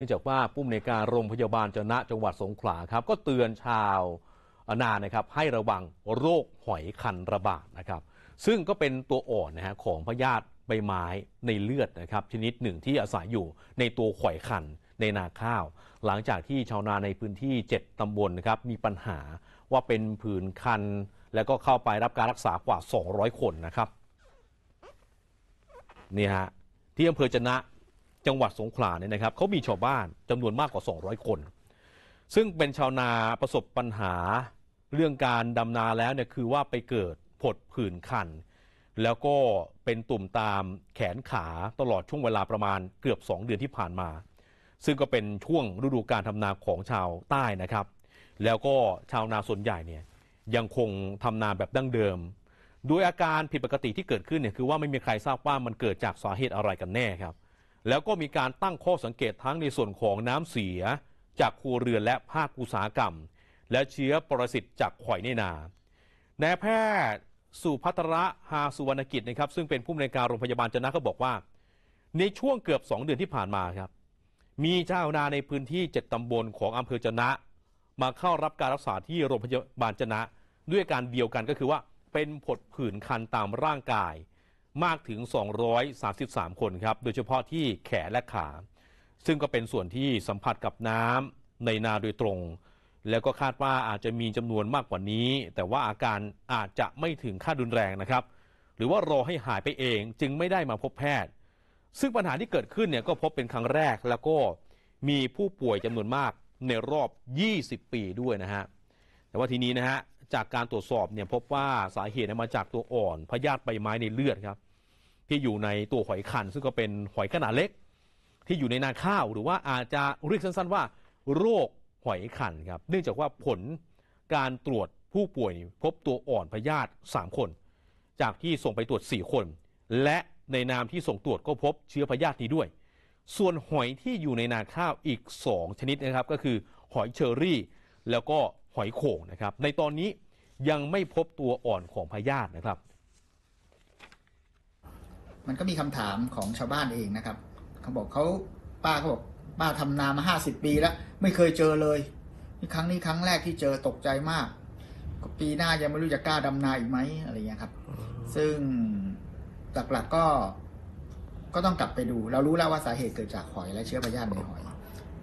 นื่องจากว่าผู้มำนการโรงพยาบาลจนะจังหวัดสงขลาครับ ก็เตือนชาวนานะครับให้ระวังโรคหอยคันระบาดนะครับซึ่งก็เป็นตัวอ่อนนะฮะของพยาธิใบไม้ในเลือดนะครับชนิดหนึ่งที่อาศัยอยู่ในตัวหอยคันในนาข้าว หลังจากที่ชาวนาในพื้นที่ 7ตำบลนนะครับมีปัญหาว่าเป็นผื่นคันแล้วก็เข้าไปรับการรักษากว่า 200 คนนะครับนี่ฮะที่อำเภอจนะจังหวัดสงขลาเนี่ยนะครับเขามีชาวบ้านจำนวนมากกว่า 200 คน ซึ่งเป็นชาวนาประสบปัญหาเรื่องการดำนาแล้วเนี่ยคือว่าไปเกิดผดผื่นคัน แล้วก็เป็นตุ่มตามแขนขาตลอดช่วงเวลาประมาณเกือบ 2 เดือนที่ผ่านมา ซึ่งก็เป็นช่วงฤดูการทำนาของชาวใต้นะครับ แล้วก็ชาวนาส่วนใหญ่เนี่ยยังคงทำนาแบบดั้งเดิมโดยอาการผิดปกติที่เกิดขึ้นเนี่ยคือว่าไม่มีใครทราบว่ามันเกิดจากสาเหตุอะไรกันแน่ครับแล้วก็มีการตั้งข้อสังเกตทั้งในส่วนของน้ำเสีย จากครัวเรือนและภาคอุตสาหกรรม และเชื้อปรสิตจากข่อยในนานายแพทย์สุพัทระหาสุวรรณกิจนะครับซึ่งเป็นผู้อำนวยการโรงพยาบาลจนะก็บอกว่า ในช่วงเกือบ 2 เดือนที่ผ่านมาครับ มีเจ้านาในพื้นที่ 7ตำบลของอำเภอจนะ มาเข้ารับการรักษาที่โรงพยาบาลจนะ ด้วยการเดียวกันก็คือว่าเป็นผดผื่นคันตามร่างกายมากถึง 233 คนครับ โดยเฉพาะที่แขนและขา ซึ่งก็เป็นส่วนที่สัมผัสกับน้ำในนาโดยตรง แล้วก็คาดว่า อาจจะมีจำนวนมากกว่านี้ แต่ว่าอาการอาจจะไม่ถึงขั้นรุนแรงนะครับ หรือว่ารอให้หายไปเองจึงไม่ได้มาพบแพทย์ ซึ่งปัญหาที่เกิดขึ้นเนี่ยก็พบเป็นครั้งแรก แล้วก็มีผู้ป่วยจำนวนมากในรอบ 20 ปีด้วยนะฮะ แต่ว่าทีนี้นะฮะ จากการตรวจสอบเนี่ยพบว่าสาเหตุมาจากตัวอ่อนพยาธิใบไม้ในเลือดครับที่อยู่ในตัวหอยขันซึ่งก็เป็นหอยขนาดเล็กที่อยู่ในนาข้าวหรือว่าอาจจะเรียกสั้น ๆว่าโรคหอยขันครับ เนื่องจากว่าผลการตรวจผู้ป่วยพบตัวอ่อนพยาธิ3คน จากที่ส่งไปตรวจ 4 คน และในนามที่ส่งตรวจก็พบเชื้อพยาธินี้ด้วย ส่วนหอยที่อยู่ในนาข้าวอีก 2 ชนิดนะครับ ก็คือหอยเชอรี่ แล้วก็หอยโข่งนะครับ ในตอนนี้ยังไม่พบตัวอ่อนของพยาธินะครับมันก็มีคำถามของชาวบ้านเองนะครับเขาบอกเขาป้าเขาบอก ป้าทำนามาห้าสิบปีแล้ว ไม่เคยเจอเลยนี่ครั้งนี้ครั้งแรกที่เจอตกใจมาก ปีหน้ายังไม่รู้จะกล้าดำนาอีกไหมอะไรเงี้ยครับ ซึ่งหลักๆก็ ก็ต้องกลับไปดู เรารู้แล้วว่าสาเหตุเกิดจากหอยและเชื้อพยาธิในหอย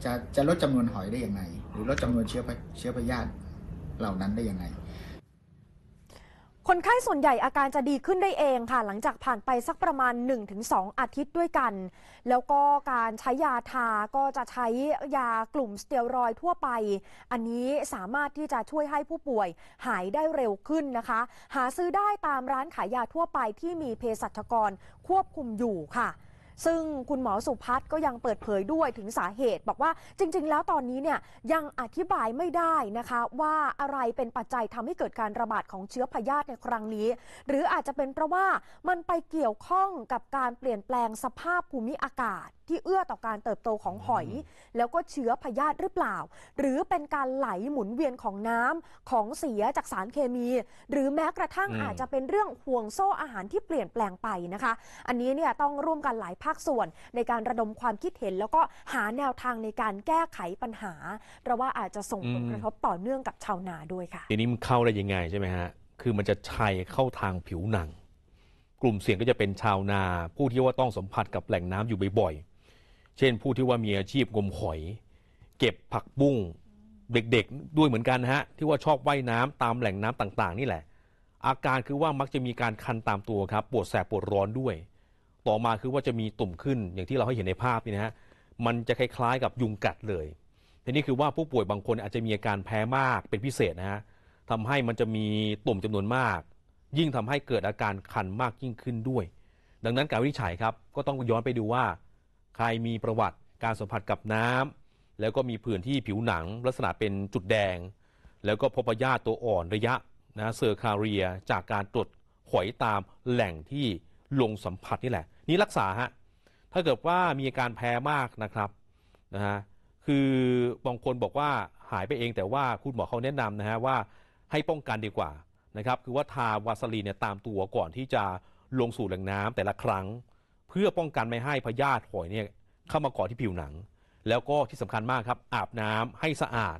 จะจะลดจำนวนหอยได้อย่างไรหรือลดจำนวนเชื้อเชื้อพยาธิเหล่านั้นได้อย่างไรคนไข้ส่วนใหญ่อาการจะดีขึ้นได้เองค่ะ หลังจากผ่านไปสักประมาณ 1-2 อาทิตย์ด้วยกัน แล้วก็การใช้ยาทาก็จะใช้ยากลุ่มสเตียรอยทั่วไป อันนี้สามารถที่จะช่วยให้ผู้ป่วยหายได้เร็วขึ้นนะคะ หาซื้อได้ตามร้านขายยาทั่วไปที่มีเภสัชกรควบคุมอยู่ค่ะซึ่งคุณหมอสุพัฒน์ก็ยังเปิดเผยด้วยถึงสาเหตุบอกว่าจริง ๆ แล้วตอนนี้เนี่ยยังอธิบายไม่ได้นะคะว่าอะไรเป็นปัจจัยทำให้เกิดการระบาดของเชื้อพยาธิในครั้งนี้ หรืออาจจะเป็นเพราะว่ามันไปเกี่ยวข้องกับการเปลี่ยนแปลงสภาพภูมิอากาศ ที่เอื้อต่อการเติบโตของหอย แล้วก็เชื้อพยาธิหรือเปล่า หรือเป็นการไหลหมุนเวียนของน้ำของเสียจากสารเคมี หรือแม้กระทั่งอาจจะเป็นเรื่องห่วงโซ่อาหารที่เปลี่ยนแปลงไปนะคะ อันนี้เนี่ยต้องร่วมกันหลายภาคส่วนในการระดมความคิดเห็น แล้วก็หาแนวทางในการแก้ไขปัญหาเพราะว่าอาจจะส่งผลกระทบต่อเนื่องกับชาวนาด้วยค่ะทีนี้มันเข้าได้ยังไงใช่ไหมฮะ คือมันจะชัยเข้าทางผิวหนัง กลุ่มเสี่ยงก็จะเป็นชาวนา ผู้ที่ว่าต้องสัมผัสกับแหล่งน้ำอยู่บ่อยๆ เช่น ผู้ที่ว่ามีอาชีพงมหอย เก็บผักบุ้งเด็ก ๆ ด้วยเหมือนกันฮะที่ว่าชอบว่ายน้ำตามแหล่งน้ำต่างๆ นี่แหละ อาการคือว่ามักจะมีการคันตามตัวครับ ปวดแสบปวดร้อนด้วยต่อมาคือว่าจะมีตุ่มขึ้นอย่างที่เราให้เห็นในภาพนี่นะฮะ มันจะคล้ายๆกับยุงกัดเลย ทีนี้คือว่าผู้ป่วยบางคนอาจจะมีอาการแพ้มากเป็นพิเศษนะฮะทำให้มันจะมีตุ่มจำนวนมาก ยิ่งทำให้เกิดอาการคันมากยิ่งขึ้นด้วย ดังนั้นการวินิจฉัยครับก็ต้องย้อนไปดูว่า ใครมีประวัติการสัมผัสกับน้ำ แล้วก็มีผื่นที่ผิวหนัง ลักษณะเป็นจุดแดง แล้วก็พบพยาธิตัวอ่อนระยะนะเซอร์คาเรียจากการตรวจหอยตามแหล่งที่ลงสัมผัสนี่แหละนี้รักษาฮะ ถ้าเกิดว่ามีอาการแพ้มากนะครับ นะฮะ คือบางคนบอกว่าหายไปเองแต่ว่าคุณหมอเขาแนะนำนะฮะว่าให้ป้องกันดีกว่านะครับ คือว่าทาวาสลีนเนี่ยตามตัวก่อนที่จะลงสู่แหล่งน้ำแต่ละครั้ง เพื่อป้องกันไม่ให้พยาธิหอยเนี่ยเข้ามาเกาะที่ผิวหนัง แล้วก็ที่สำคัญมากครับ อาบน้ำให้สะอาด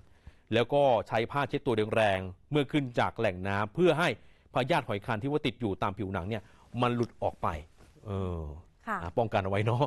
แล้วก็ใช้ผ้าเช็ดตัวแรง เมื่อขึ้นจากแหล่งน้ำ เพื่อให้พยาธิหอยคันที่ว่าติดอยู่ตามผิวหนังเนี่ยมันหลุดออกไปเออป้องกันเอาไว้เนาะ